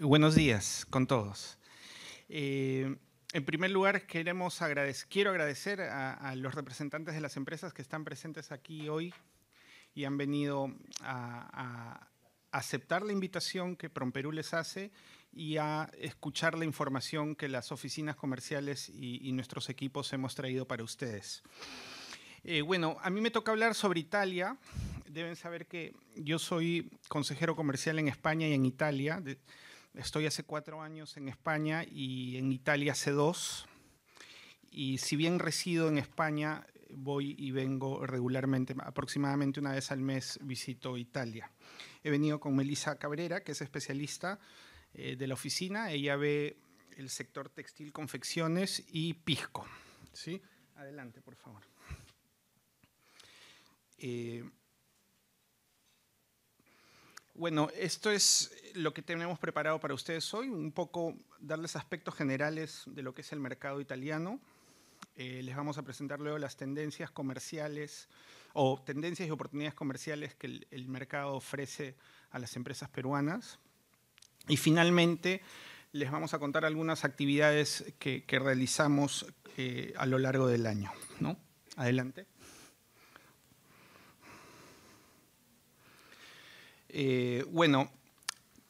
buenos días con todos. Eh, en primer lugar, quiero agradecer a, los representantes de las empresas que están presentes aquí hoy y han venido a, aceptar la invitación que Promperú les hace y a escuchar la información que las oficinas comerciales y, nuestros equipos hemos traído para ustedes. Eh, bueno, a mí me toca hablar sobre Italia. Deben saber que yo soy consejero comercial en España y en Italia. De, Estoy hace cuatro años en España y en Italia hace dos. Y si bien resido en España, voy y vengo regularmente, aproximadamente una vez al mes visito Italia. He venido con Melissa Cabrera, que es especialista eh, de la oficina. Ella ve el sector textil, confecciones y pisco. ¿sí? Adelante, por favor. Eh, bueno, esto es lo que tenemos preparado para ustedes hoy, un poco darles aspectos generales de lo que es el mercado italiano. Eh, les vamos a presentar luego las tendencias comerciales o tendencias y oportunidades comerciales que el, mercado ofrece a las empresas peruanas. Y finalmente les vamos a contar algunas actividades que, realizamos eh, a lo largo del año. ¿no? Adelante. Eh, bueno,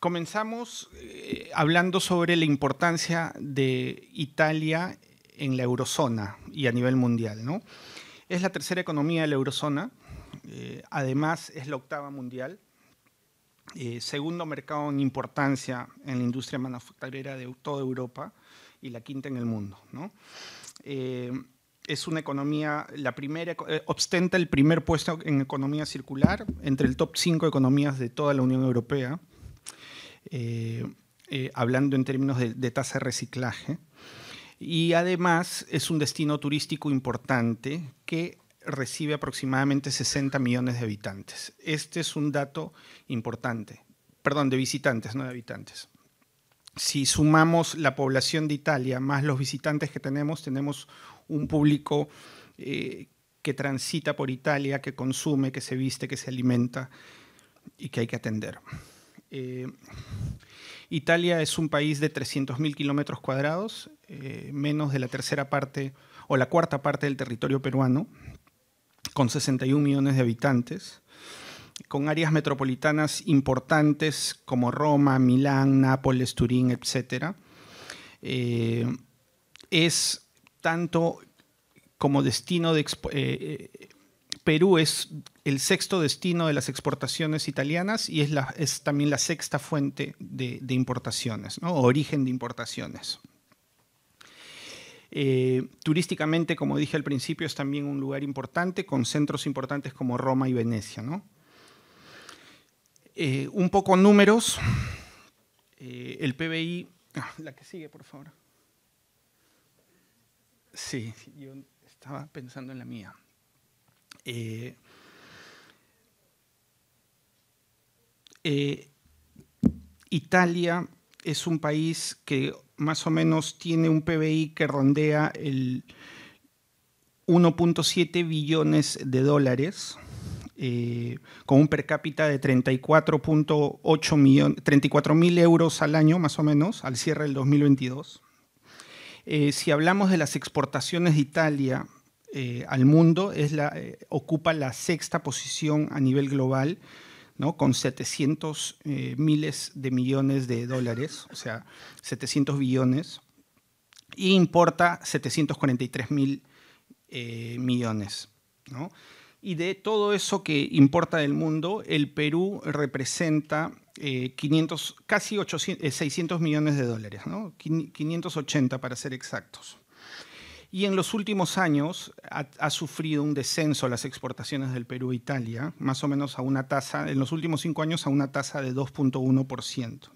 comenzamos eh, hablando sobre la importancia de Italia en la eurozona y a nivel mundial. ¿no? Es la tercera economía de la eurozona, eh, además es la octava mundial, segundo mercado en importancia en la industria manufacturera de toda Europa y la quinta en el mundo. ¿no? es una economía, la primera, eh, ostenta el primer puesto en economía circular entre el top 5 economías de toda la Unión Europea, eh, eh, hablando en términos de, de, tasa de reciclaje. Y además es un destino turístico importante que recibe aproximadamente 60 millones de habitantes. Este es un dato importante, perdón, de visitantes, no de habitantes si sumamos la población de Italia más los visitantes que tenemos, tenemos un público eh, que transita por Italia, que consume, que se viste, que se alimenta y que hay que atender. Eh, Italia es un país de 300.000 kilómetros cuadrados, eh, menos de la tercera parte o la cuarta parte del territorio peruano, con 61 millones de habitantes, con áreas metropolitanas importantes como Roma, Milán, Nápoles, Turín, etc. es tanto como destino de... Eh, eh, Perú es el sexto destino de las exportaciones italianas y es, también la sexta fuente de, importaciones, origen de importaciones. Eh, turísticamente, como dije al principio, es también un lugar importante, con centros importantes como Roma y Venecia. un poco números. el PBI... Ah, la que sigue, por favor. Sí, yo estaba pensando en la mía. Eh, eh, Italia es un país que más o menos tiene un PBI que rondea el 1.7 billones de dólares. Eh, con un per cápita de 34.8 millones, 34 mil euros al año, más o menos, al cierre del 2022. Eh, si hablamos de las exportaciones de Italia eh, al mundo, eh, ocupa la sexta posición a nivel global, ¿no? con 700 miles de millones de dólares, o sea, 700 billones, y importa 743 mil millones. Y de todo eso que importa del mundo, el Perú representa eh, casi 600 eh, millones de dólares, 580 para ser exactos. Y en los últimos años ha, sufrido un descenso las exportaciones del Perú a Italia, más o menos a una tasa, en los últimos cinco años a una tasa de 2.1%.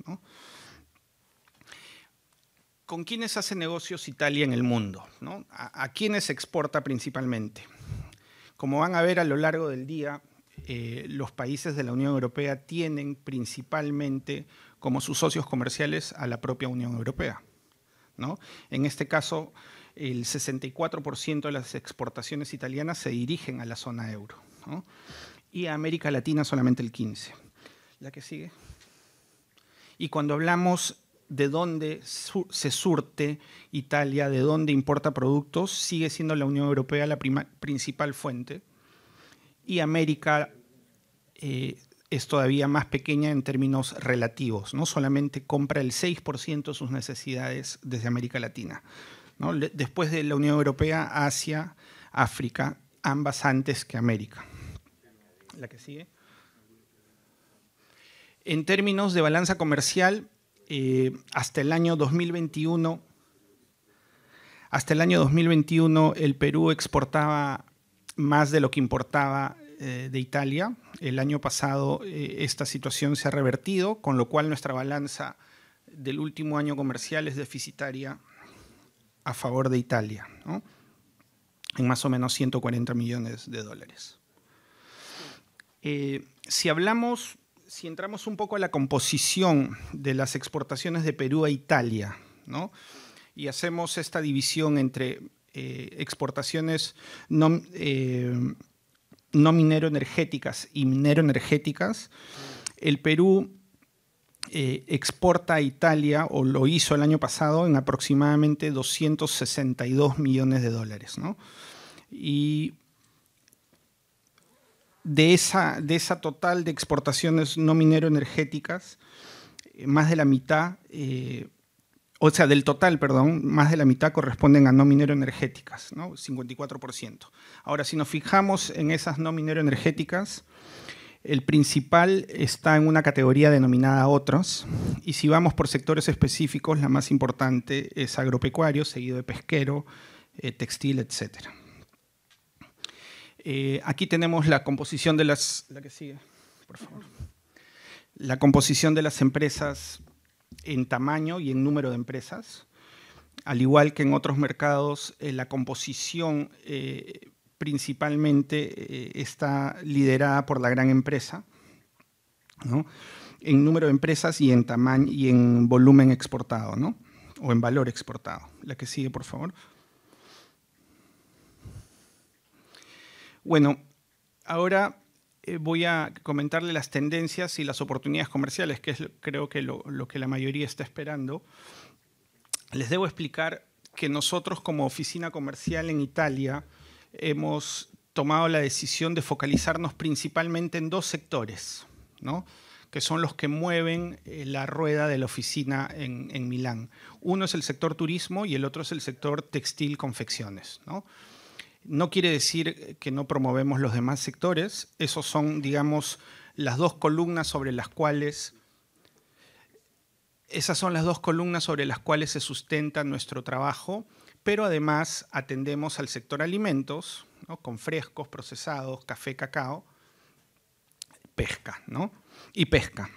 ¿Con quiénes hace negocios Italia en el mundo? ¿A quiénes exporta principalmente? Como van a ver a lo largo del día, eh, los países de la Unión Europea tienen principalmente como sus socios comerciales a la propia Unión Europea. ¿no? En este caso, el 64% de las exportaciones italianas se dirigen a la zona euro y a América Latina solamente el 15%. La que sigue. Y cuando hablamos de dónde se surte Italia, de dónde importa productos, sigue siendo la Unión Europea la principal fuente y América eh, es todavía más pequeña en términos relativos, ¿no? Solamente compra el 6% de sus necesidades desde América Latina. Después de la Unión Europea, Asia, África, ambas antes que América. La que sigue. En términos de balanza comercial, eh, hasta el año 2021, hasta el año 2021 el Perú exportaba más de lo que importaba eh, de Italia. El año pasado eh, esta situación se ha revertido, con lo cual nuestra balanza del último año comercial es deficitaria a favor de Italia, en más o menos 140 millones de dólares. Eh, si hablamos, si entramos un poco a la composición de las exportaciones de Perú a Italia, y hacemos esta división entre exportaciones no, no minero energéticas y minero energéticas, el Perú eh, exporta a Italia, o lo hizo el año pasado, en aproximadamente 262 millones de dólares. Y de esa, de esa total de exportaciones no minero energéticas, eh, más de la mitad eh, o sea, del total, perdón, más de la mitad corresponden a no energéticas, ¿no? 54%. Ahora, si nos fijamos en esas no minero energéticas, el principal está en una categoría denominada otros, y si vamos por sectores específicos, la más importante es agropecuario, seguido de pesquero, eh, textil, etc. Eh, aquí tenemos la composición de las... La que sigue, por favor. La composición de las empresas en tamaño y en número de empresas. Al igual que en otros mercados, eh, la composición eh, principalmente eh, está liderada por la gran empresa, en número de empresas y en tamaño y en volumen exportado, ¿no? o en valor exportado. La que sigue, por favor. Bueno, ahora eh, voy a comentarle las tendencias y las oportunidades comerciales, que es creo que lo, que la mayoría está esperando. Les debo explicar que nosotros como oficina comercial en Italia hemos tomado la decisión de focalizarnos principalmente en dos sectores, que son los que mueven eh, la rueda de la oficina en, Milán. Uno es el sector turismo y el otro es el sector textil confecciones. No quiere decir eh, que no promovemos los demás sectores, esos son, digamos, las dos columnas sobre las cuales esas son las dos columnas sobre las cuales se sustenta nuestro trabajo, pero además atendemos al sector alimentos, con frescos, procesados, café, cacao, pesca, ¿no? Y pesca.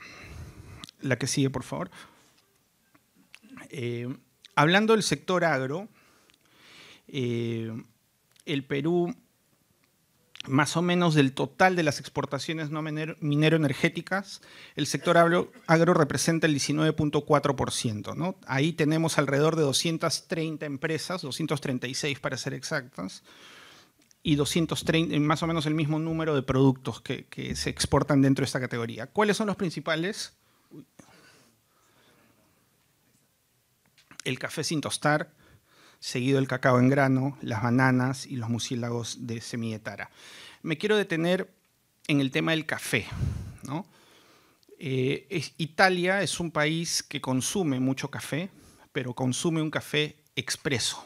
La que sigue, por favor. Eh, hablando del sector agro, eh, el Perú, más o menos del total de las exportaciones no minero-energéticas, el sector agro, representa el 19.4%. Ahí tenemos alrededor de 230 empresas, 236 para ser exactas, y 230, más o menos el mismo número de productos que, que se exportan dentro de esta categoría. ¿Cuáles son los principales? El café sin tostar, seguido el cacao en grano, las bananas y los mucílagos de semilletara. Me quiero detener en el tema del café. Eh, Italia es un país que consume mucho café, pero consume un café expreso.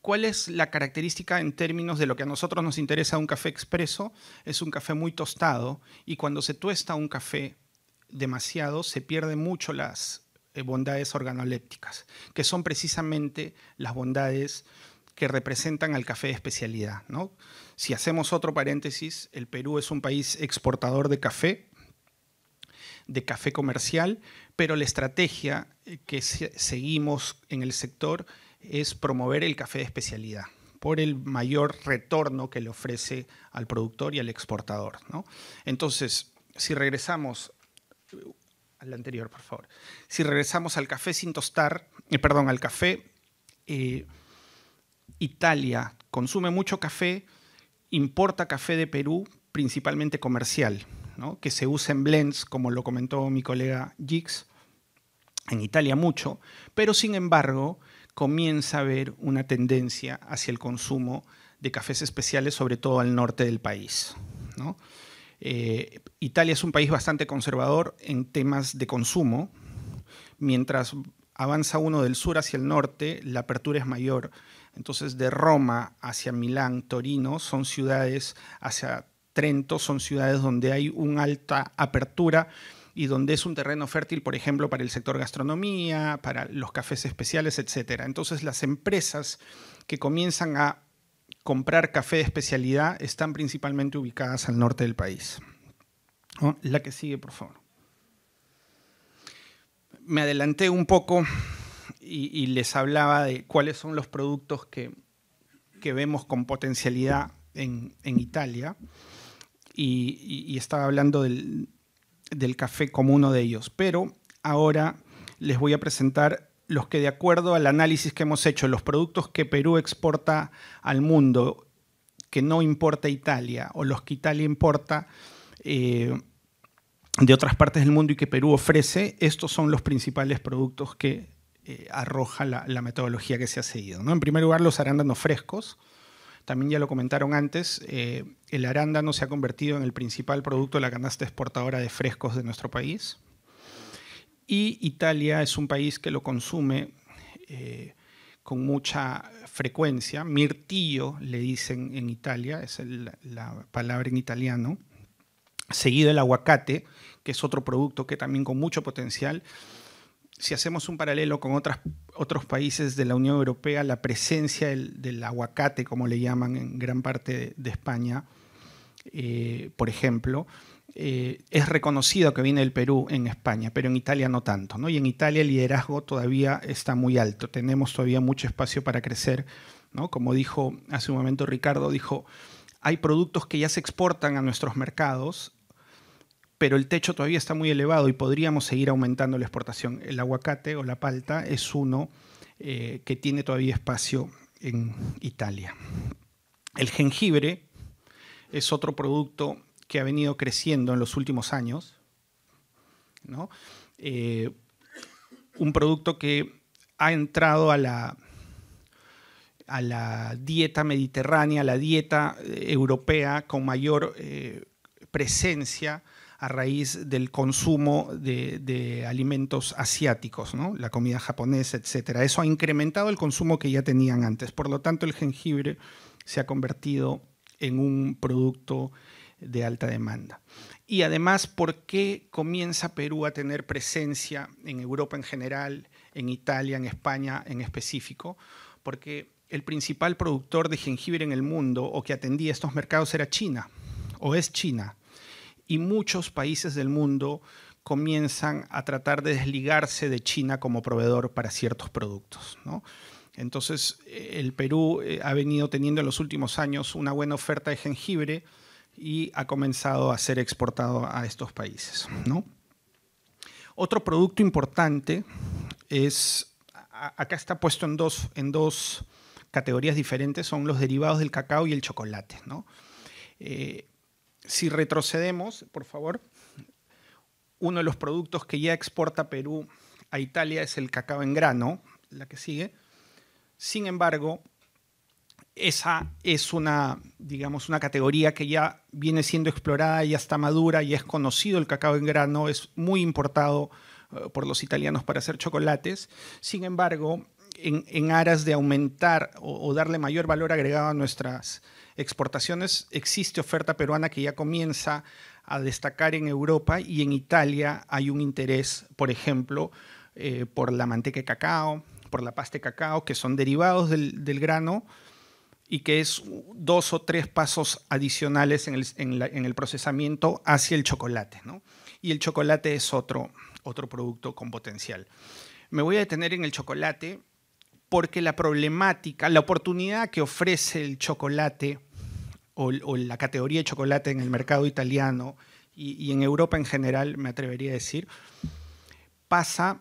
¿Cuál es la característica en términos de lo que a nosotros nos interesa un café expreso? Es un café muy tostado y cuando se tuesta un café demasiado se pierde mucho las eh, bondades organolépticas, que son precisamente las bondades que representan al café de especialidad. ¿no? Si hacemos otro paréntesis, el Perú es un país exportador de café, de café comercial, pero la estrategia eh, que seguimos en el sector es promover el café de especialidad por el mayor retorno que le ofrece al productor y al exportador. Entonces, si regresamos anterior, por favor. Si regresamos al café sin tostar, eh, perdón, al café, eh, Italia consume mucho café, importa café de Perú, principalmente comercial, que se usa en blends, como lo comentó mi colega Jix, en Italia mucho, pero sin embargo comienza a haber una tendencia hacia el consumo de cafés especiales, sobre todo al norte del país. ¿no? Eh, Italia es un país bastante conservador en temas de consumo. Mientras avanza uno del sur hacia el norte, la apertura es mayor. Entonces, de Roma hacia Milán, Torino, son ciudades, hacia Trento, son ciudades donde hay una alta apertura y donde es un terreno fértil, por ejemplo, para el sector gastronomía, para los cafés especiales, etc. Entonces, las empresas que comienzan a comprar café de especialidad están principalmente ubicadas al norte del país. La que sigue, por favor. Me adelanté un poco y, les hablaba de cuáles son los productos que, vemos con potencialidad en, Italia y, estaba hablando del, del café como uno de ellos. Pero ahora les voy a presentar los que de acuerdo al análisis que hemos hecho, los productos que Perú exporta al mundo, que no importa Italia, o los que Italia importa eh, de otras partes del mundo y que Perú ofrece, estos son los principales productos que eh, arroja la, metodología que se ha seguido. ¿no? En primer lugar, los arándanos frescos. También ya lo comentaron antes, eh, el arándano se ha convertido en el principal producto de la canasta exportadora de frescos de nuestro país y Italia es un país que lo consume eh, con mucha frecuencia. Mirtillo le dicen en Italia, es la palabra en italiano. Seguido el aguacate, que es otro producto que también con mucho potencial. Si hacemos un paralelo con otras, otros países de la Unión Europea, la presencia del, aguacate, como le llaman en gran parte de, España, eh, por ejemplo, eh, es reconocido que viene del Perú en España, pero en Italia no tanto, ¿no? Y en Italia el liderazgo todavía está muy alto, tenemos todavía mucho espacio para crecer, ¿no? Como dijo hace un momento Ricardo, dijo, hay productos que ya se exportan a nuestros mercados, pero el techo todavía está muy elevado y podríamos seguir aumentando la exportación. El aguacate o la palta es uno eh, que tiene todavía espacio en Italia. El jengibre es otro producto que ha venido creciendo en los últimos años. Eh, un producto que ha entrado a la, a la dieta mediterránea, a la dieta eh, europea con mayor eh, presencia a raíz del consumo de, alimentos asiáticos, la comida japonesa, etc. Eso ha incrementado el consumo que ya tenían antes. Por lo tanto, el jengibre se ha convertido en un producto de alta demanda. Y además, ¿por qué comienza Perú a tener presencia en Europa en general, en Italia, en España en específico? Porque el principal productor de jengibre en el mundo o que atendía estos mercados era China, o es China. Y muchos países del mundo comienzan a tratar de desligarse de China como proveedor para ciertos productos. Entonces, eh, el Perú eh, ha venido teniendo en los últimos años una buena oferta de jengibre, y ha comenzado a ser exportado a estos países. Otro producto importante es, acá está puesto en dos, en dos categorías diferentes, son los derivados del cacao y el chocolate. Eh, si retrocedemos, por favor, uno de los productos que ya exporta Perú a Italia es el cacao en grano, la que sigue. Sin embargo, esa es una, digamos, una categoría que ya viene siendo explorada, ya está madura, y es conocido el cacao en grano, es muy importado eh, por los italianos para hacer chocolates. Sin embargo, en, aras de aumentar o, darle mayor valor agregado a nuestras exportaciones, existe oferta peruana que ya comienza a destacar en Europa y en Italia hay un interés, por ejemplo, eh, por la manteca de cacao, por la pasta de cacao, que son derivados del grano, y que es dos o tres pasos adicionales en el, procesamiento hacia el chocolate. Y el chocolate es otro, otro producto con potencial. Me voy a detener en el chocolate porque la problemática, la oportunidad que ofrece el chocolate o, la categoría de chocolate en el mercado italiano y, en Europa en general, me atrevería a decir, pasa,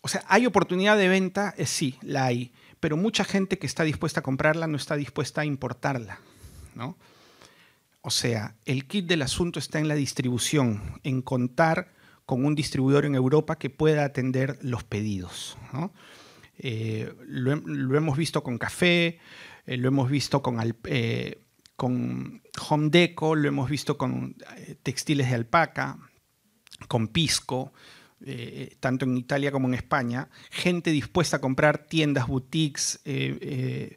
o sea, ¿hay oportunidad de venta? Eh, sí, la hay pero mucha gente que está dispuesta a comprarla no está dispuesta a importarla, O sea, el kit del asunto está en la distribución, en contar con un distribuidor en Europa que pueda atender los pedidos. Eh, lo, hemos visto con café, eh, lo hemos visto eh, con, Home Deco, lo hemos visto con textiles de alpaca, con pisco, eh, eh, tanto en Italia como en España, gente dispuesta a comprar tiendas, boutiques, eh,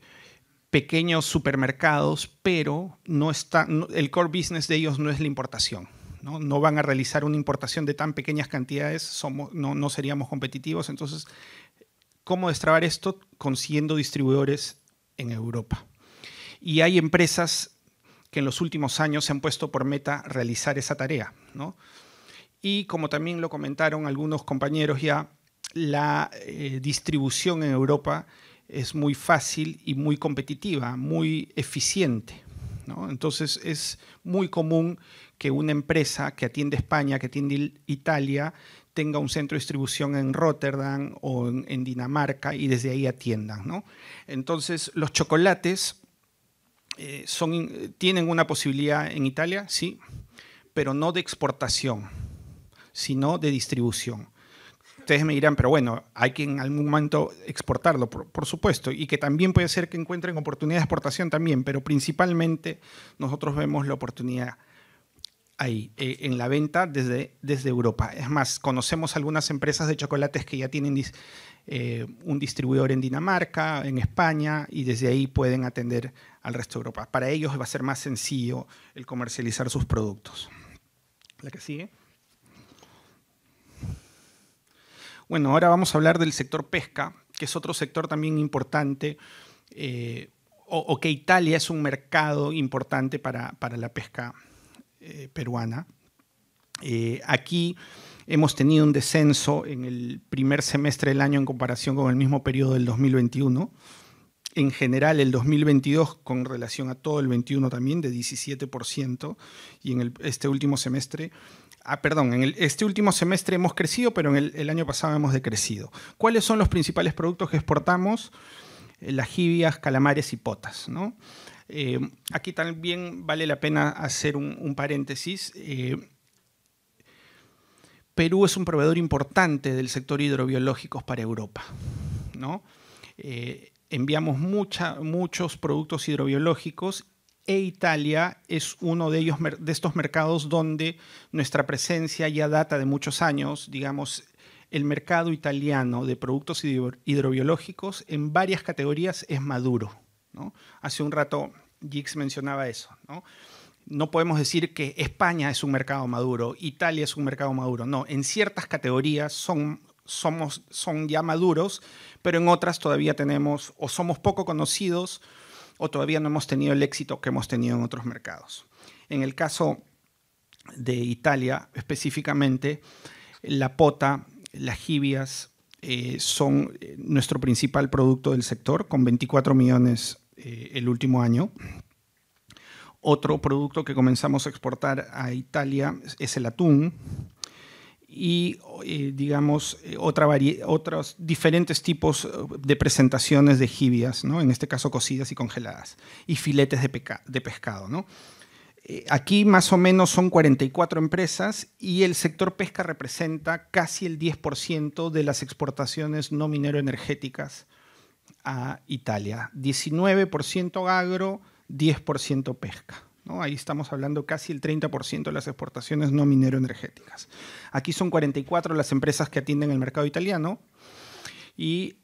pequeños supermercados, pero no está, el core business de ellos no es la importación. ¿no? van a realizar una importación de tan pequeñas cantidades, no, seríamos competitivos. Entonces, ¿cómo destrabar esto? Consiguiendo distribuidores en Europa. Y hay empresas que en los últimos años se han puesto por meta realizar esa tarea. ¿no? y como también lo comentaron algunos compañeros ya, la eh, distribución en Europa es muy fácil y muy competitiva, muy eficiente. Entonces es muy común que una empresa que atiende España, que atiende Italia, tenga un centro de distribución en Rotterdam o en, Dinamarca y desde ahí atiendan. Entonces los chocolates eh, son, tienen una posibilidad en Italia, sí, pero no de exportación sino de distribución. Ustedes me dirán, pero bueno, hay que en algún momento exportarlo, por, supuesto, y que también puede ser que encuentren oportunidad de exportación también, pero principalmente nosotros vemos la oportunidad ahí, eh, en la venta desde, desde Europa. Es más, conocemos algunas empresas de chocolates que ya tienen eh, un distribuidor en Dinamarca, en España, y desde ahí pueden atender al resto de Europa. Para ellos va a ser más sencillo el comercializar sus productos. La que sigue. Bueno, ahora vamos a hablar del sector pesca, que es otro sector también importante, eh, o, que Italia es un mercado importante para, la pesca eh, peruana. Eh, aquí hemos tenido un descenso en el primer semestre del año en comparación con el mismo periodo del 2021. En general, el 2022 con relación a todo el 21 también de 17% y en este último semestre Ah, perdón, en este último semestre hemos crecido, pero en el, año pasado hemos decrecido. ¿Cuáles son los principales productos que exportamos? Eh, las jibias, calamares y potas. Eh, aquí también vale la pena hacer un, paréntesis. Eh, Perú es un proveedor importante del sector hidrobiológicos para Europa. ¿no? enviamos muchos productos hidrobiológicos e Italia es uno de, ellos, de estos mercados donde nuestra presencia ya data de muchos años, digamos, el mercado italiano de productos hidrobiológicos en varias categorías es maduro. Hace un rato Gix mencionaba eso. ¿no? no podemos decir que España es un mercado maduro, Italia es un mercado maduro. No, en ciertas categorías son, somos, son ya maduros, pero en otras todavía tenemos o somos poco conocidos o todavía no hemos tenido el éxito que hemos tenido en otros mercados. En el caso de Italia específicamente, la pota, las jibias eh, son eh, nuestro principal producto del sector, con 24 millones eh, el último año. Otro producto que comenzamos a exportar a Italia es el atún y, eh, digamos, eh, otra otros diferentes tipos eh, de presentaciones de jibias, en este caso cocidas y congeladas, y filetes de, pescado. aquí más o menos son 44 empresas y el sector pesca representa casi el 10% de las exportaciones no mineroenergéticas a Italia. 19% agro, 10% pesca. Ahí estamos hablando casi el 30% de las exportaciones no minero-energéticas. Aquí son 44 las empresas que atienden el mercado italiano y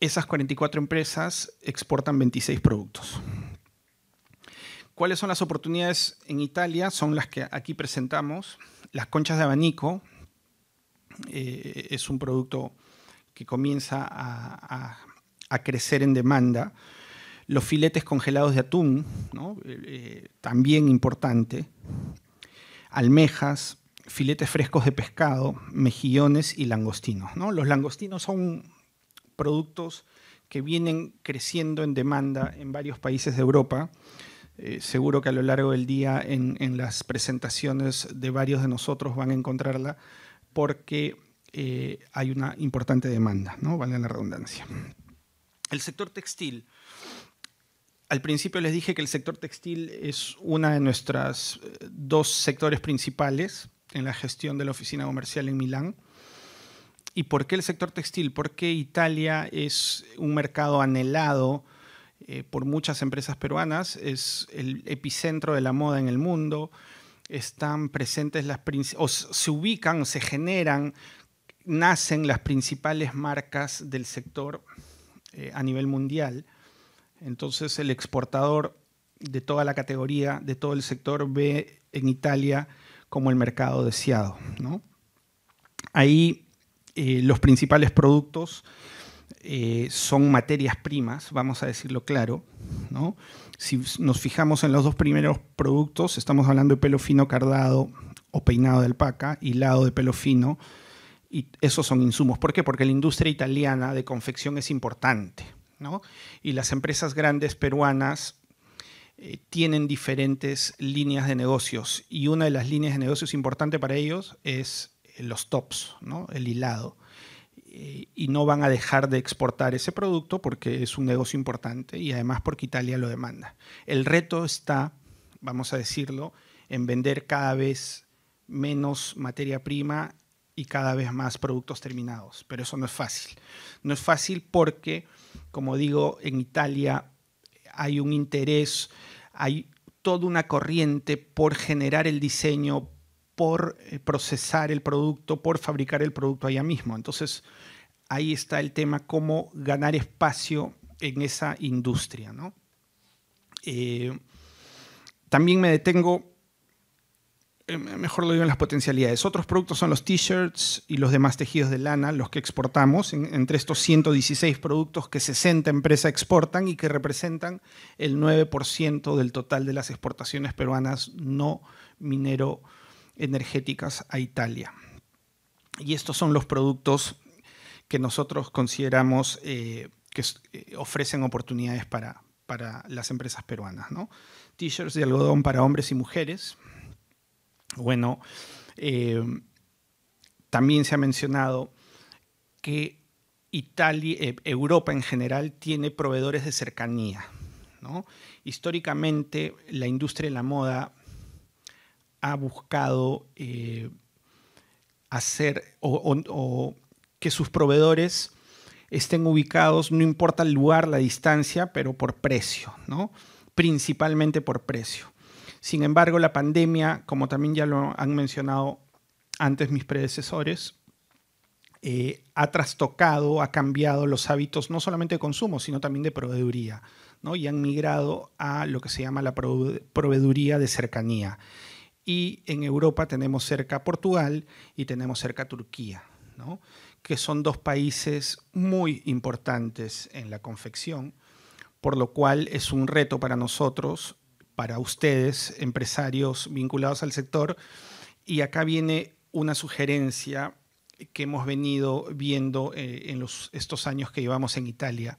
esas 44 empresas exportan 26 productos. ¿Cuáles son las oportunidades en Italia? Son las que aquí presentamos. Las conchas de abanico eh, es un producto que comienza a crecer en demanda los filetes congelados de atún, eh, eh, también importante, almejas, filetes frescos de pescado, mejillones y langostinos. Los langostinos son productos que vienen creciendo en demanda en varios países de Europa. Eh, seguro que a lo largo del día en, las presentaciones de varios de nosotros van a encontrarla porque hay una importante demanda, ¿no? vale la redundancia. El sector textil al principio les dije que el sector textil es uno de nuestros eh, dos sectores principales en la gestión de la oficina comercial en Milán. ¿Y por qué el sector textil? Porque Italia es un mercado anhelado eh, por muchas empresas peruanas, es el epicentro de la moda en el mundo, están presentes las o se ubican, se generan, nacen las principales marcas del sector eh, a nivel mundial. Entonces el exportador de toda la categoría, de todo el sector, ve en Italia como el mercado deseado. Ahí eh, los principales productos eh, son materias primas, vamos a decirlo claro. Si nos fijamos en los dos primeros productos, estamos hablando de pelo fino cardado o peinado de alpaca, hilado de pelo fino, y esos son insumos. ¿Por qué? Porque la industria italiana de confección es importante. Y las empresas grandes peruanas eh, tienen diferentes líneas de negocios y una de las líneas de negocios importante para ellos es eh, los tops, el hilado. Eh, y no van a dejar de exportar ese producto porque es un negocio importante y además porque Italia lo demanda. El reto está, vamos a decirlo, en vender cada vez menos materia prima y cada vez más productos terminados, pero eso no es fácil. No es fácil porque como digo, en Italia hay un interés, hay toda una corriente por generar el diseño, por eh, procesar el producto, por fabricar el producto allá mismo. Entonces, ahí está el tema, cómo ganar espacio en esa industria. Eh, también me detengo eh, mejor lo digo en las potencialidades. Otros productos son los t-shirts y los demás tejidos de lana, los que exportamos, entre estos 116 productos que 60 empresas exportan y que representan el 9% del total de las exportaciones peruanas no minero energéticas a Italia. Y estos son los productos que nosotros consideramos eh, que eh, ofrecen oportunidades para, para las empresas peruanas. ¿no? T-shirts de algodón para hombres y mujeres, bueno, eh, también se ha mencionado que Italia, eh, Europa en general tiene proveedores de cercanía. ¿no? Históricamente, la industria de la moda ha buscado eh, hacer que sus proveedores estén ubicados, no importa el lugar, la distancia, pero por precio, ¿no? principalmente por precio. Sin embargo, la pandemia, como también ya lo han mencionado antes mis predecesores, eh, ha trastocado, ha cambiado los hábitos no solamente de consumo, sino también de proveeduría, ¿no? y han migrado a lo que se llama la proveeduría de cercanía. Y en Europa tenemos cerca Portugal y tenemos cerca Turquía, que son dos países muy importantes en la confección, por lo cual es un reto para nosotros para ustedes, empresarios vinculados al sector. Y acá viene una sugerencia que hemos venido viendo eh, en estos años que llevamos en Italia.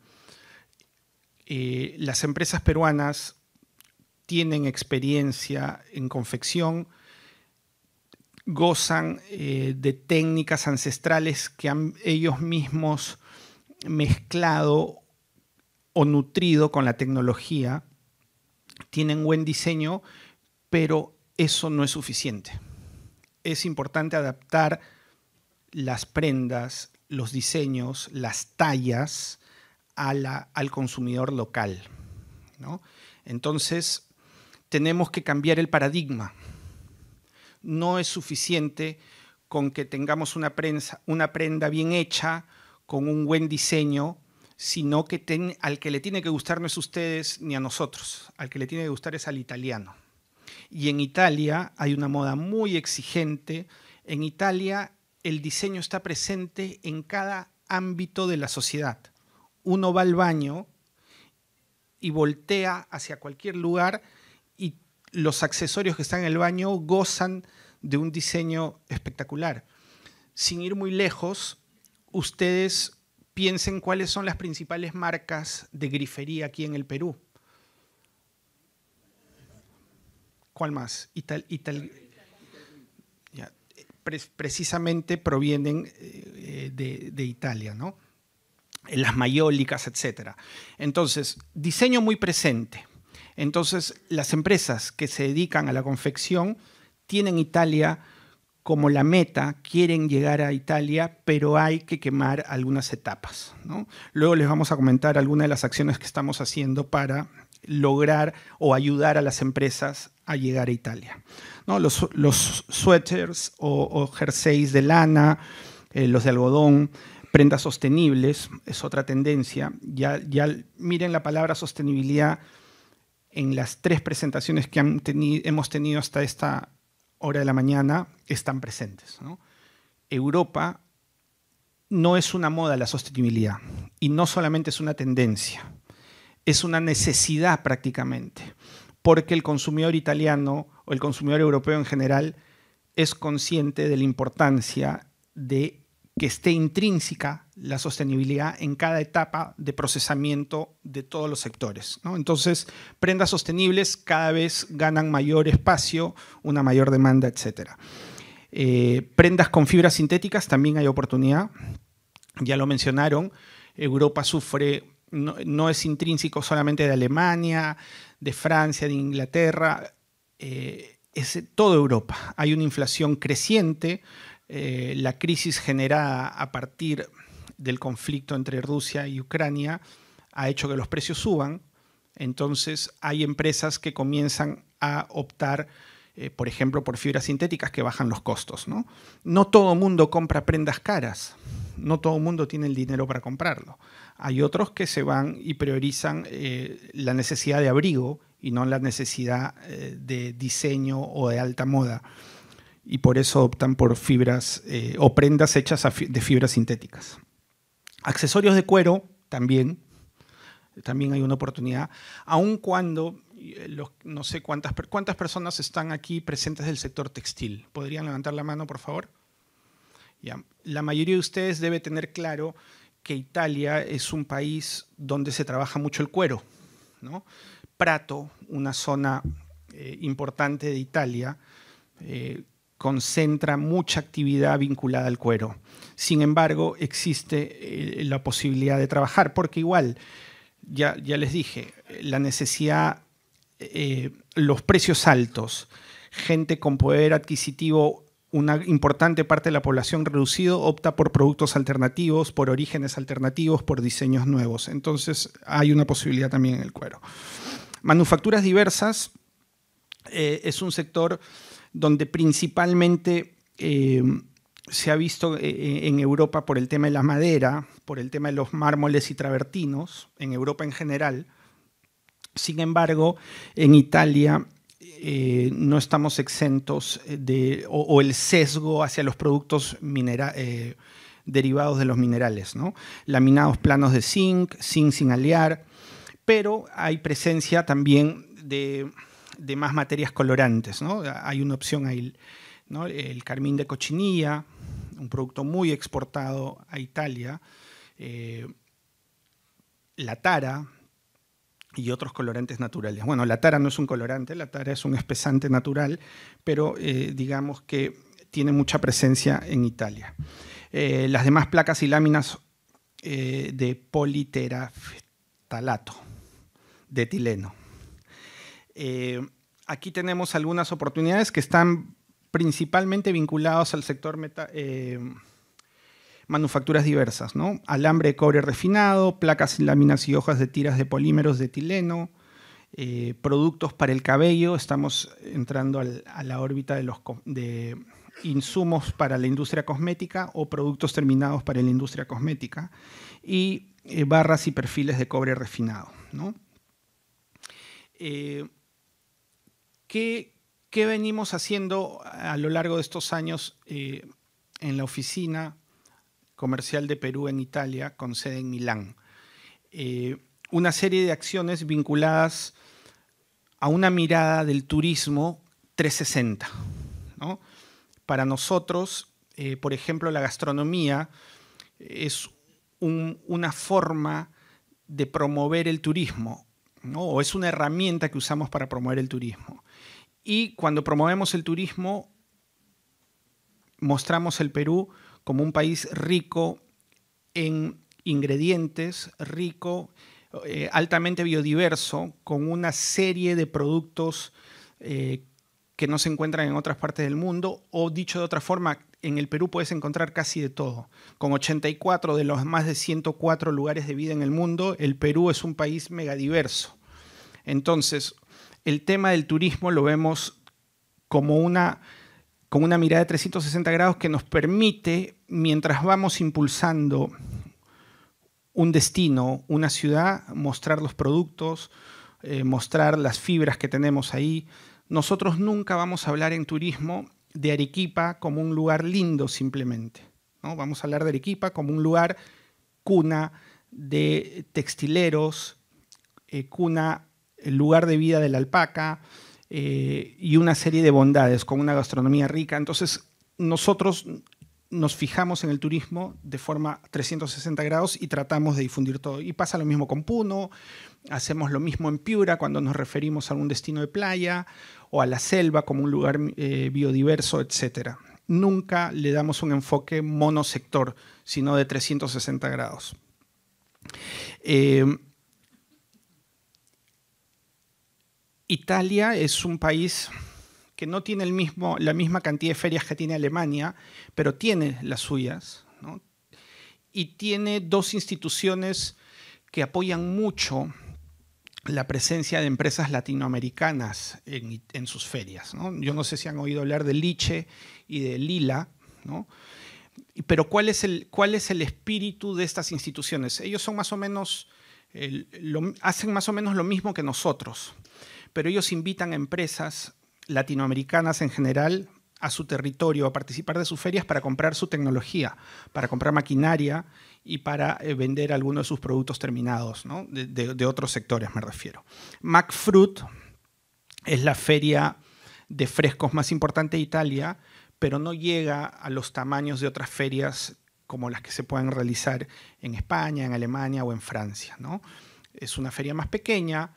Eh, las empresas peruanas tienen experiencia en confección, gozan eh, de técnicas ancestrales que han ellos mismos mezclado o nutrido con la tecnología tienen buen diseño, pero eso no es suficiente. Es importante adaptar las prendas, los diseños, las tallas al consumidor local. Entonces, tenemos que cambiar el paradigma. No es suficiente con que tengamos una prenda bien hecha, con un buen diseño, sino que al que le tiene que gustar no es ustedes ni a nosotros, al que le tiene que gustar es al italiano. Y en Italia hay una moda muy exigente, en Italia el diseño está presente en cada ámbito de la sociedad. Uno va al baño y voltea hacia cualquier lugar y los accesorios que están en el baño gozan de un diseño espectacular. Sin ir muy lejos, ustedes piensen cuáles son las principales marcas de grifería aquí en el Perú. ¿Cuál más? precisamente provienen eh, de, de, Italia, ¿no? Las mayólicas, etc. Entonces, diseño muy presente. Entonces, las empresas que se dedican a la confección tienen Italia como la meta quieren llegar a Italia, pero hay que quemar algunas etapas. Luego les vamos a comentar algunas de las acciones que estamos haciendo para lograr o ayudar a las empresas a llegar a Italia. Los, suéteres o, jerseys de lana, eh, los de algodón, prendas sostenibles, es otra tendencia. Ya, miren la palabra sostenibilidad en las tres presentaciones que hemos tenido hasta esta, hora de la mañana están presentes. Europa no es una moda la sostenibilidad y no solamente es una tendencia, es una necesidad prácticamente, porque el consumidor italiano o el consumidor europeo en general es consciente de la importancia de que esté intrínseca la sostenibilidad en cada etapa de procesamiento de todos los sectores. Entonces, prendas sostenibles cada vez ganan mayor espacio, una mayor demanda, etc. Eh, prendas con fibras sintéticas también hay oportunidad. Ya lo mencionaron, Europa sufre, no, es intrínseco solamente de Alemania, de Francia, de Inglaterra, eh, es toda Europa. Hay una inflación creciente eh, la crisis generada a partir del conflicto entre Rusia y Ucrania ha hecho que los precios suban. Entonces hay empresas que comienzan a optar, eh, por ejemplo, por fibras sintéticas que bajan los costos. No, todo el mundo compra prendas caras, no todo el mundo tiene el dinero para comprarlo. Hay otros que se van y priorizan eh, la necesidad de abrigo y no la necesidad de diseño o de alta moda y por eso optan por fibras eh, o prendas hechas de fibras sintéticas. Accesorios de cuero también, también hay una oportunidad, aun cuando eh, no sé cuántas, cuántas personas están aquí presentes del sector textil. ¿Podrían levantar la mano, por favor? La mayoría de ustedes debe tener claro que Italia es un país donde se trabaja mucho el cuero. ¿no? Prato, una zona eh, importante de Italia, concentra mucha actividad vinculada al cuero. Sin embargo, existe eh, la posibilidad de trabajar, porque igual, ya, les dije, la necesidad, eh, los precios altos, gente con poder adquisitivo, una importante parte de la población reducido opta por productos alternativos, por orígenes alternativos, por diseños nuevos. Entonces, hay una posibilidad también en el cuero. Manufacturas diversas eh, es un sector donde principalmente eh, se ha visto eh, eh, en Europa por el tema de la madera, por el tema de los mármoles y travertinos, en Europa en general. Sin embargo, en Italia no estamos exentos de, o, el sesgo hacia los productos derivados de los minerales, ¿no? Laminados planos de zinc, zinc sin aliar, pero hay presencia también de de más materias colorantes. Hay una opción ahí, el carmín de cochinilla, un producto muy exportado a Italia, eh, la tara y otros colorantes naturales. Bueno, la tara no es un colorante, la tara es un espesante natural, pero eh, digamos que tiene mucha presencia en Italia. Eh, las demás placas y láminas de politerafetalato, de etileno. Eh, aquí tenemos algunas oportunidades que están principalmente vinculadas al sector eh, manufacturas diversas, ¿no? Alambre de cobre refinado, placas, láminas y hojas de tiras de polímeros de etileno, eh, productos para el cabello, estamos entrando a la órbita de los de insumos para la industria cosmética o productos terminados para la industria cosmética y barras y perfiles de cobre refinado, ¿qué, venimos haciendo a lo largo de estos años eh, en la oficina comercial de Perú en Italia, con sede en Milán? Eh, una serie de acciones vinculadas a una mirada del turismo 360. Para nosotros, eh, por ejemplo, la gastronomía es una forma de promover el turismo o es una herramienta que usamos para promover el turismo. Y cuando promovemos el turismo, mostramos el Perú como un país rico en ingredientes, rico, eh, altamente biodiverso, con una serie de productos eh, que no se encuentran en otras partes del mundo, o dicho de otra forma, en el Perú puedes encontrar casi de todo. Con 84 de los más de 104 lugares de vida en el mundo, el Perú es un país megadiverso. Entonces, el tema del turismo lo vemos como una, una mirada de 360 grados que nos permite, mientras vamos impulsando un destino, una ciudad, mostrar los productos, eh, mostrar las fibras que tenemos ahí. Nosotros nunca vamos a hablar en turismo de Arequipa como un lugar lindo simplemente. ¿no? Vamos a hablar de Arequipa como un lugar cuna de textileros, eh, cuna, el lugar de vida de la alpaca eh, y una serie de bondades con una gastronomía rica. Entonces, nosotros nos fijamos en el turismo de forma 360 grados y tratamos de difundir todo. Y pasa lo mismo con Puno, hacemos lo mismo en Piura cuando nos referimos a algún destino de playa o a la selva como un lugar eh, biodiverso, etc. Nunca le damos un enfoque mono sector sino de 360 grados. Eh, Italia es un país que no tiene el mismo, la misma cantidad de ferias que tiene Alemania, pero tiene las suyas, y tiene dos instituciones que apoyan mucho la presencia de empresas latinoamericanas en, sus ferias. Yo no sé si han oído hablar de Liche y de Lila, pero ¿cuál es, el, ¿cuál es el espíritu de estas instituciones? Ellos son más o menos, hacen más o menos lo mismo que nosotros, pero ellos invitan a empresas latinoamericanas en general a su territorio, a participar de sus ferias para comprar su tecnología, para comprar maquinaria y para eh, vender algunos de sus productos terminados, de, otros sectores me refiero. MacFruit es la feria de frescos más importante de Italia, pero no llega a los tamaños de otras ferias como las que se pueden realizar en España, en Alemania o en Francia. Es una feria más pequeña,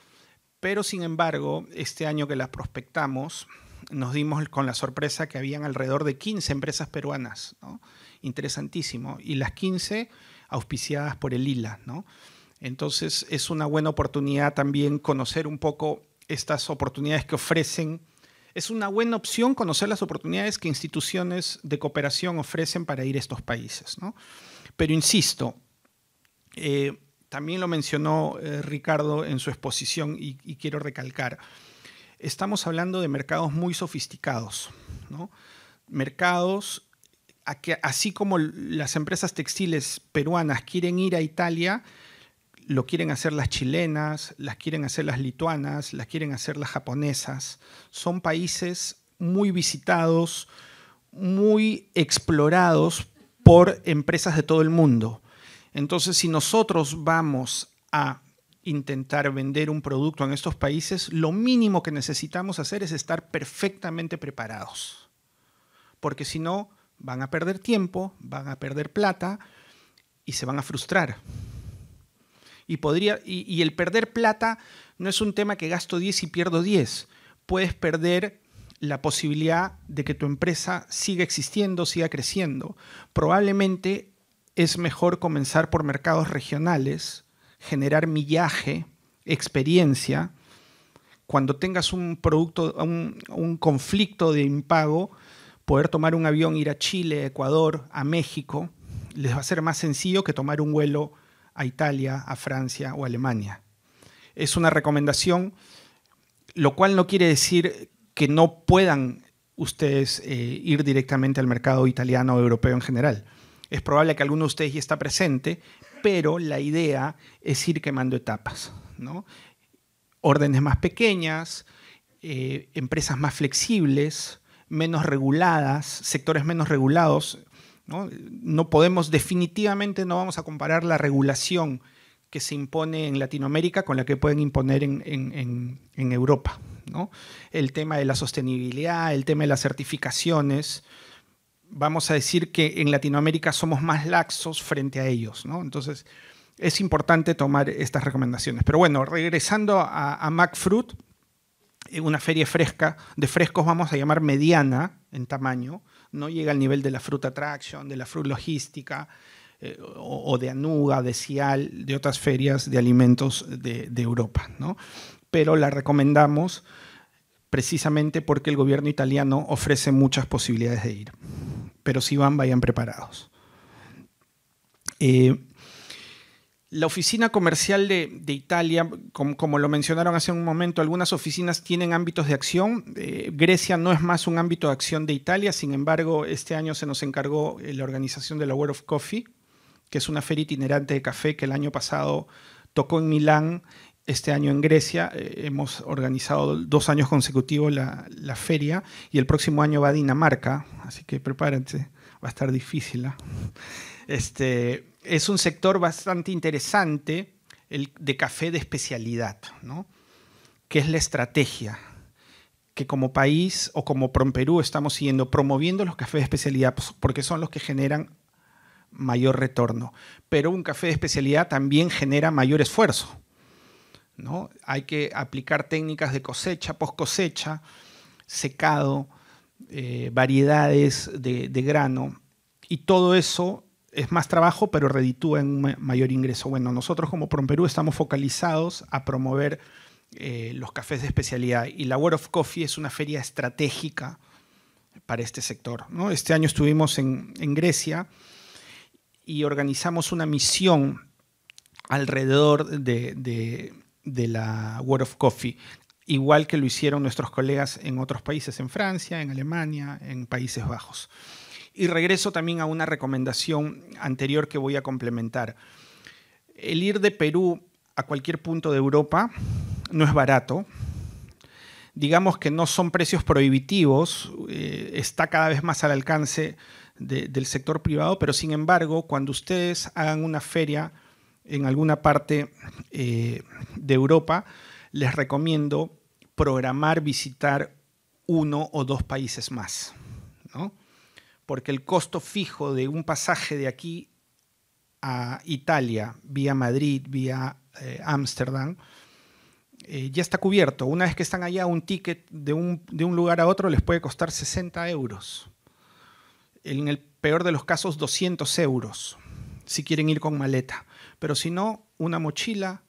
pero sin embargo, este año que la prospectamos, nos dimos con la sorpresa que habían alrededor de 15 empresas peruanas, interesantísimo, y las 15 auspiciadas por el ILA, ¿no? Entonces es una buena oportunidad también conocer un poco estas oportunidades que ofrecen. Es una buena opción conocer las oportunidades que instituciones de cooperación ofrecen para ir a estos países. ¿no? Pero insisto, eh, también lo mencionó eh, Ricardo en su exposición y, y, quiero recalcar, estamos hablando de mercados muy sofisticados, ¿no? mercados así como las empresas textiles peruanas quieren ir a Italia, lo quieren hacer las chilenas, las quieren hacer las lituanas, las quieren hacer las japonesas. Son países muy visitados, muy explorados por empresas de todo el mundo. Entonces, si nosotros vamos a intentar vender un producto en estos países, lo mínimo que necesitamos hacer es estar perfectamente preparados. Porque si no, Van a perder tiempo, van a perder plata y se van a frustrar. Y, podría, y, el perder plata no es un tema que gasto 10 y pierdo 10. Puedes perder la posibilidad de que tu empresa siga existiendo, siga creciendo. Probablemente es mejor comenzar por mercados regionales, generar millaje, experiencia. Cuando tengas un producto, un conflicto de impago, poder tomar un avión, ir a Chile, Ecuador, a México, les va a ser más sencillo que tomar un vuelo a Italia, a Francia o a Alemania. Es una recomendación, lo cual no quiere decir que no puedan ustedes eh, ir directamente al mercado italiano o europeo en general. Es probable que alguno de ustedes ya está presente, pero la idea es ir quemando etapas, Órdenes más pequeñas, eh, empresas más flexibles, menos reguladas, sectores menos regulados. ¿no? no podemos, definitivamente no vamos a comparar la regulación que se impone en Latinoamérica con la que pueden imponer en, en, en, Europa. ¿no? El tema de la sostenibilidad, el tema de las certificaciones. Vamos a decir que en Latinoamérica somos más laxos frente a ellos. ¿no? Entonces, es importante tomar estas recomendaciones. Pero bueno, regresando a, a MacFruit, eh, una feria fresca, de frescos vamos a llamar mediana en tamaño, no llega al nivel de la fruta attraction, de la fruta logística, eh, o, de Anuga, de sial de otras ferias de alimentos de, Europa. ¿no? Pero la recomendamos precisamente porque el gobierno italiano ofrece muchas posibilidades de ir. Pero si van, vayan preparados. Eh, la oficina comercial de, Italia, como lo mencionaron hace un momento, algunas oficinas tienen ámbitos de acción. Eh, Grecia no es más un ámbito de acción de Italia, sin embargo, este año se nos encargó eh, la organización de la World of Coffee, que es una feria itinerante de café que el año pasado tocó en Milán, este año en Grecia. Eh, hemos organizado dos años consecutivos la, feria y el próximo año va a Dinamarca, así que prepárense, va a estar difícil. ¿ah? Este es un sector bastante interesante, el de café de especialidad, ¿no? que es la estrategia que como país o como PROMPERÚ estamos siguiendo, promoviendo los cafés de especialidad, pues, porque son los que generan mayor retorno. Pero un café de especialidad también genera mayor esfuerzo. ¿no? Hay que aplicar técnicas de cosecha, post cosecha, secado, eh, variedades de, de grano, y todo eso es más trabajo, pero reditúa en un mayor ingreso. Bueno, nosotros como Perú estamos focalizados a promover eh, los cafés de especialidad y la World of Coffee es una feria estratégica para este sector. Este año estuvimos en, Grecia y organizamos una misión alrededor de, de la World of Coffee, igual que lo hicieron nuestros colegas en otros países, en Francia, en Alemania, en Países Bajos y regreso también a una recomendación anterior que voy a complementar. El ir de Perú a cualquier punto de Europa no es barato. Digamos que no son precios prohibitivos, eh, está cada vez más al alcance del sector privado, pero sin embargo, cuando ustedes hagan una feria en alguna parte eh, de Europa, les recomiendo programar visitar uno o dos países más. ¿no? porque el costo fijo de un pasaje de aquí a Italia, vía Madrid, vía eh, Ámsterdam, eh, ya está cubierto. Una vez que están allá, un ticket de un, de un lugar a otro les puede costar 60 euros. En el peor de los casos, 200 euros, si quieren ir con maleta. Pero si no, una mochila,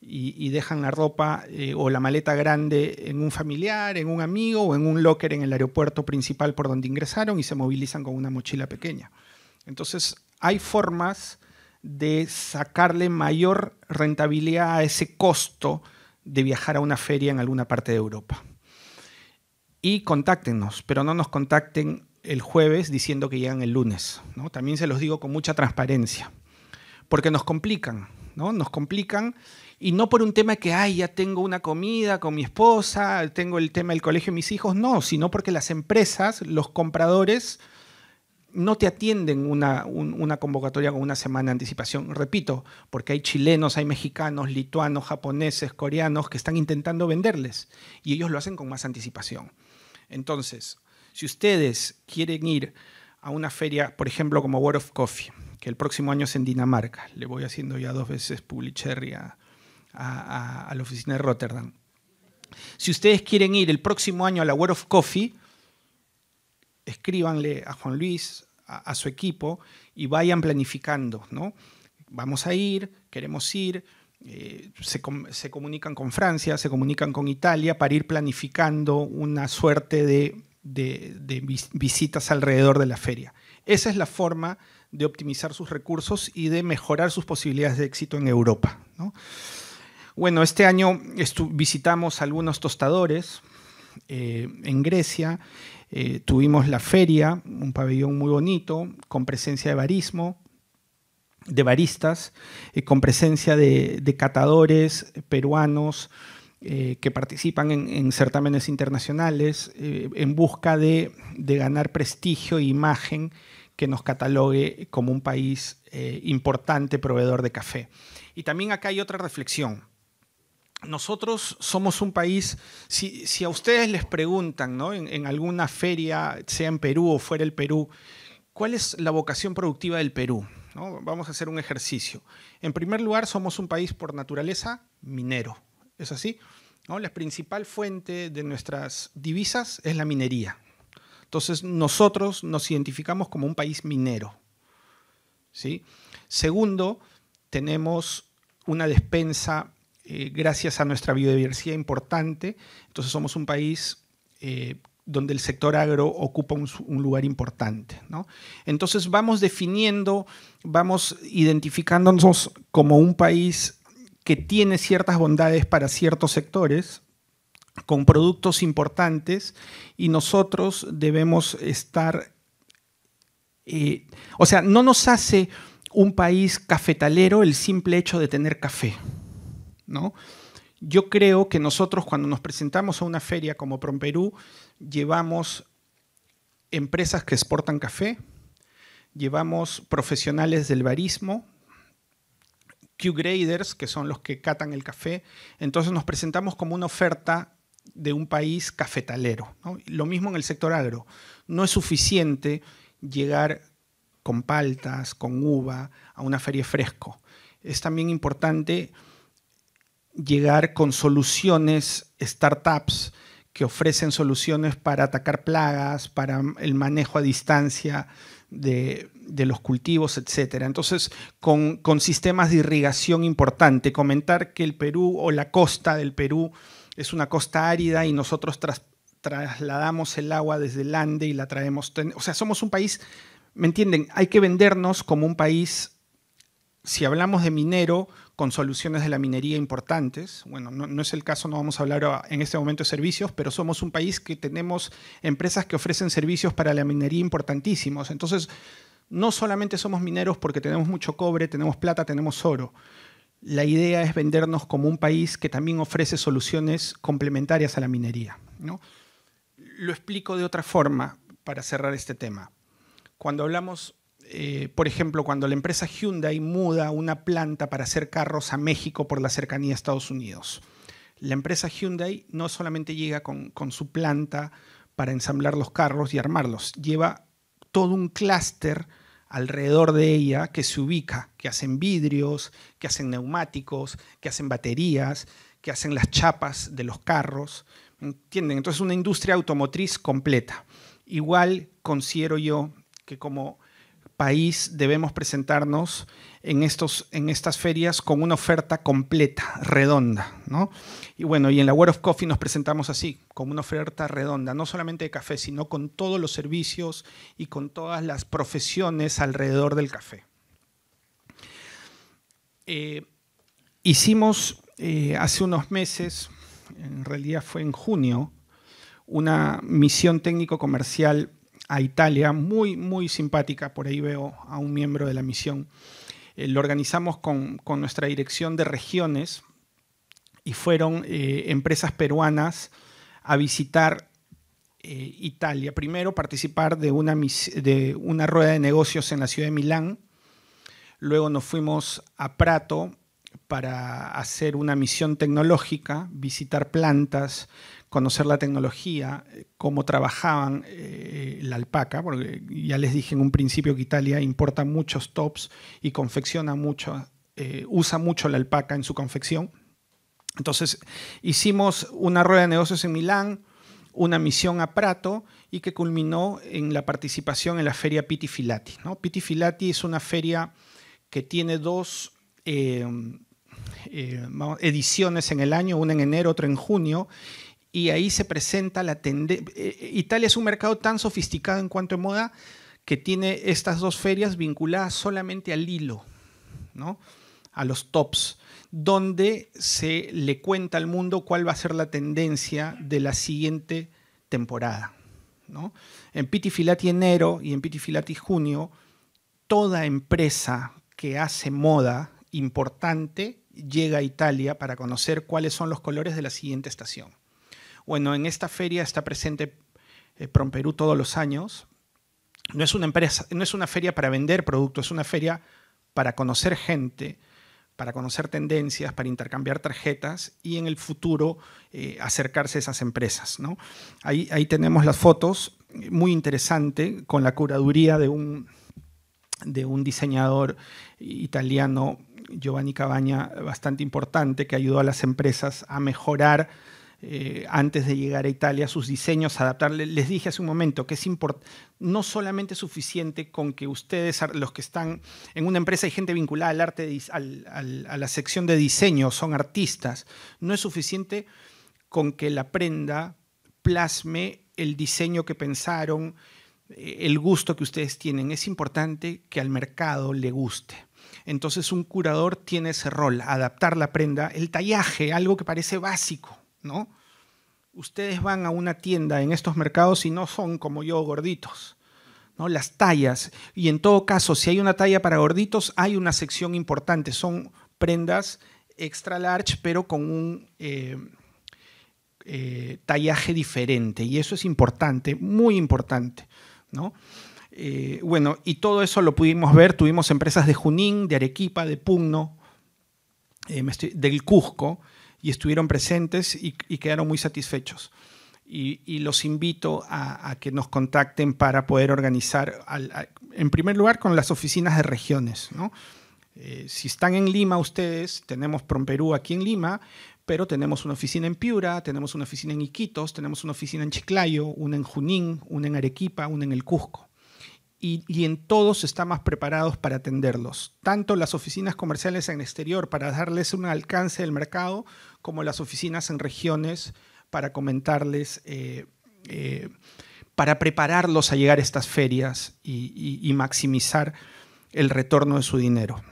y, dejan la ropa eh, o la maleta grande en un familiar, en un amigo o en un locker en el aeropuerto principal por donde ingresaron y se movilizan con una mochila pequeña. Entonces, hay formas de sacarle mayor rentabilidad a ese costo de viajar a una feria en alguna parte de Europa. Y contáctenos, pero no nos contacten el jueves diciendo que llegan el lunes. ¿no? También se los digo con mucha transparencia, porque nos complican, ¿no? Nos complican y no por un tema que, ay, ya tengo una comida con mi esposa, tengo el tema del colegio de mis hijos, no, sino porque las empresas, los compradores, no te atienden una, una convocatoria con una semana de anticipación. Repito, porque hay chilenos, hay mexicanos, lituanos, japoneses, coreanos que están intentando venderles y ellos lo hacen con más anticipación. Entonces, si ustedes quieren ir a una feria, por ejemplo, como World of Coffee, que el próximo año es en Dinamarca, le voy haciendo ya dos veces publicería a, la oficina de Rotterdam. Si ustedes quieren ir el próximo año a la World of Coffee, escríbanle a Juan Luis, a, su equipo y vayan planificando, ¿no? Vamos a ir, queremos ir, eh, se, comunican con Francia, se comunican con Italia para ir planificando una suerte de, de, visitas alrededor de la feria. Esa es la forma de optimizar sus recursos y de mejorar sus posibilidades de éxito en Europa, ¿no? Bueno, este año visitamos algunos tostadores eh, en Grecia, eh, tuvimos la feria, un pabellón muy bonito, con presencia de barismo, de baristas, eh, con presencia de, catadores peruanos que participan en, certámenes internacionales en busca de, ganar prestigio e imagen que nos catalogue como un país importante proveedor de café. Y también acá hay otra reflexión nosotros somos un país, si, a ustedes les preguntan en, alguna feria, sea en Perú o fuera del Perú, ¿cuál es la vocación productiva del Perú? Vamos a hacer un ejercicio. En primer lugar, somos un país por naturaleza minero, ¿es así? ¿No? La principal fuente de nuestras divisas es la minería. Entonces, nosotros nos identificamos como un país minero. Segundo, tenemos una despensa eh, gracias a nuestra biodiversidad importante. Entonces somos un país eh, donde el sector agro ocupa un, lugar importante. Entonces vamos definiendo, vamos identificándonos como un país que tiene ciertas bondades para ciertos sectores con productos importantes y nosotros debemos estar, eh, o sea, no nos hace un país cafetalero el simple hecho de tener café. ¿no? Yo creo que nosotros cuando nos presentamos a una feria como Promperú, llevamos empresas que exportan café, llevamos profesionales del barismo, Q-graders, que son los que catan el café. Entonces nos presentamos como una oferta de un país cafetalero. Lo mismo en el sector agro. No es suficiente llegar con paltas, con uva, a una feria fresco. Es también importante llegar con soluciones, startups que ofrecen soluciones para atacar plagas, para el manejo a distancia de, los cultivos, etc. Entonces, con, sistemas de irrigación importante, comentar que el Perú o la costa del Perú es una costa árida y nosotros trasladamos el agua desde el Ande y la traemos, o sea, somos un país, ¿me entienden? Hay que vendernos como un país si hablamos de minero con soluciones de la minería importantes, bueno, no, es el caso, no vamos a hablar en este momento de servicios, pero somos un país que tenemos empresas que ofrecen servicios para la minería importantísimos. Entonces, no solamente somos mineros porque tenemos mucho cobre, tenemos plata, tenemos oro. La idea es vendernos como un país que también ofrece soluciones complementarias a la minería. ¿no? Lo explico de otra forma para cerrar este tema. Cuando hablamos eh, por ejemplo, cuando la empresa Hyundai muda una planta para hacer carros a México por la cercanía a Estados Unidos. La empresa Hyundai no solamente llega con, con su planta para ensamblar los carros y armarlos, lleva todo un clúster alrededor de ella que se ubica, que hacen vidrios, que hacen neumáticos, que hacen baterías, que hacen las chapas de los carros. ¿Entienden? Entonces una industria automotriz completa. Igual considero yo que como país debemos presentarnos en, estos, en estas ferias con una oferta completa, redonda, Y bueno, y en la World of Coffee nos presentamos así, con una oferta redonda, no solamente de café, sino con todos los servicios y con todas las profesiones alrededor del café. Eh, hicimos eh, hace unos meses, en realidad fue en junio, una misión técnico-comercial a Italia, muy, muy simpática, por ahí veo a un miembro de la misión. Eh, lo organizamos con, nuestra dirección de regiones y fueron eh, empresas peruanas a visitar eh, Italia. Primero participar de una, de una rueda de negocios en la ciudad de Milán, luego nos fuimos a Prato para hacer una misión tecnológica, visitar plantas, conocer la tecnología, eh, cómo trabajaban eh, la alpaca, porque ya les dije en un principio que Italia importa muchos tops y confecciona mucho, eh, usa mucho la alpaca en su confección. Entonces hicimos una rueda de negocios en Milán, una misión a Prato y que culminó en la participación en la feria Piti Filati. ¿no? Pitti Filati es una feria que tiene dos ediciones en el año, una en enero, otra en junio, y ahí se presenta la tendencia. Eh, Italia es un mercado tan sofisticado en cuanto a moda que tiene estas dos ferias vinculadas solamente al hilo, a los tops, donde se le cuenta al mundo cuál va a ser la tendencia de la siguiente temporada. ¿no? En Filati enero y en Filati junio, toda empresa que hace moda importante llega a Italia para conocer cuáles son los colores de la siguiente estación. Bueno, en esta feria está presente eh, Promperú todos los años. No es, una empresa, no es una feria para vender productos, es una feria para conocer gente, para conocer tendencias, para intercambiar tarjetas y en el futuro eh, acercarse a esas empresas. Ahí, tenemos las fotos, eh, muy interesante, con la curaduría de un, de un diseñador italiano, Giovanni Cabaña, bastante importante, que ayudó a las empresas a mejorar eh, antes de llegar a Italia, sus diseños, adaptarles. Les dije hace un momento que es no solamente suficiente con que ustedes, los que están en una empresa, hay gente vinculada al arte, a la sección de diseño, son artistas. No es suficiente con que la prenda plasme el diseño que pensaron, eh, el gusto que ustedes tienen. Es importante que al mercado le guste. Entonces un curador tiene ese rol, adaptar la prenda, el tallaje, algo que parece básico, ¿no? Ustedes van a una tienda en estos mercados y no son como yo gorditos. ¿no? Las tallas. Y en todo caso, si hay una talla para gorditos, hay una sección importante. Son prendas extra large, pero con un eh, eh, tallaje diferente. Y eso es importante, muy importante. ¿no? Eh, bueno, y todo eso lo pudimos ver. Tuvimos empresas de Junín, de Arequipa, de Pugno, del Cusco y estuvieron presentes y, quedaron muy satisfechos. Y, los invito a, que nos contacten para poder organizar, en primer lugar, con las oficinas de regiones. Eh, si están en Lima ustedes, tenemos Promperú aquí en Lima, pero tenemos una oficina en Piura, tenemos una oficina en Iquitos, tenemos una oficina en Chiclayo, una en Junín, una en Arequipa, una en el Cusco y, en todos más preparados para atenderlos, tanto las oficinas comerciales en exterior para darles un alcance del mercado, como las oficinas en regiones para comentarles, eh, eh, para prepararlos a llegar a estas ferias y, maximizar el retorno de su dinero.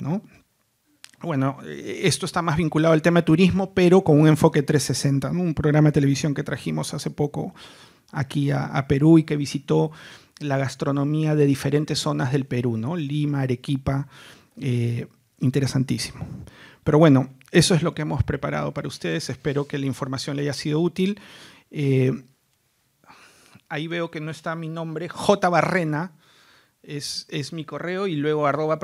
Bueno, eh, esto está más vinculado al tema de turismo, pero con un enfoque 360, un programa de televisión que trajimos hace poco aquí a, a Perú y que visitó la gastronomía de diferentes zonas del Perú, ¿no? Lima, Arequipa, eh, interesantísimo. Pero bueno, eso es lo que hemos preparado para ustedes. Espero que la información le haya sido útil. Eh, ahí veo que no está mi nombre, J. Barrena es, mi correo y luego arroba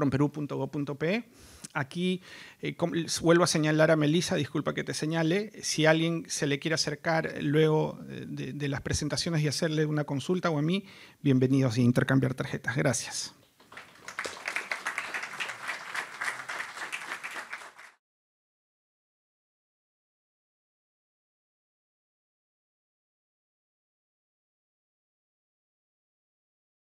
Aquí eh, vuelvo a señalar a Melissa, disculpa que te señale, si alguien se le quiere acercar luego eh, de, de las presentaciones y hacerle una consulta o a mí, bienvenidos a intercambiar tarjetas. Gracias.